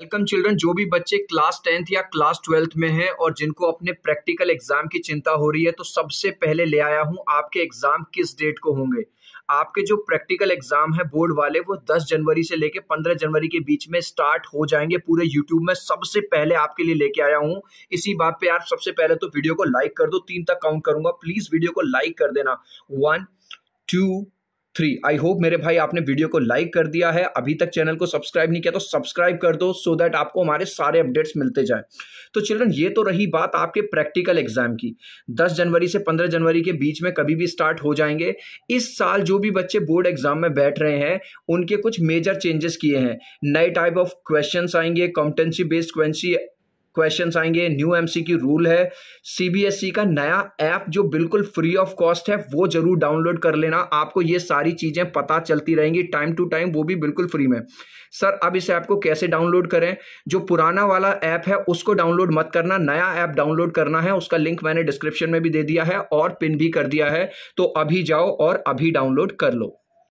welcome children जो भी बच्चे क्लास टेंथ या क्लास ट्वेल्थ में हैं और जिनको अपने प्रैक्टिकल एग्जाम की चिंता हो रही है तो सबसे पहले ले आया हूं आपके एग्जाम किस डेट को होंगे आपके जो प्रैक्टिकल एग्जाम है बोर्ड वाले वो 10 जनवरी से लेके 15 जनवरी के बीच में स्टार्ट हो जाएंगे पूरे यूट्यूब में सबसे पहले आपके लिए लेके आया हूँ इसी बात पे आप सबसे पहले तो वीडियो को लाइक कर दो तीन तक काउंट करूंगा प्लीज वीडियो को लाइक कर देना one two three I hope मेरे भाई आपने वीडियो को लाइक कर दिया है अभी तक चैनल को सब्सक्राइब नहीं किया तो सब्सक्राइब कर दो सो so दैट आपको हमारे सारे अपडेट्स मिलते जाए तो चिल्ड्रन ये तो रही बात आपके प्रैक्टिकल एग्जाम की दस जनवरी से पंद्रह जनवरी के बीच में कभी भी स्टार्ट हो जाएंगे इस साल जो भी बच्चे बोर्ड एग्जाम में बैठ रहे हैं उनके कुछ मेजर चेंजेस किए हैं नए टाइप ऑफ क्वेश्चन आएंगे कॉम्पिटेंसी बेस्ड क्वेंसी क्वेश्चंस आएंगे न्यू एमसीक्यू रूल है सीबीएसई e का नया ऐप जो बिल्कुल फ्री ऑफ कॉस्ट है वो जरूर डाउनलोड कर लेना आपको ये सारी चीज़ें पता चलती रहेंगी टाइम टू टाइम वो भी बिल्कुल फ्री में सर अब इस ऐप को कैसे डाउनलोड करें जो पुराना वाला ऐप है उसको डाउनलोड मत करना नया ऐप डाउनलोड करना है उसका लिंक मैंने डिस्क्रिप्शन में भी दे दिया है और पिन भी कर दिया है तो अभी जाओ और अभी डाउनलोड कर लो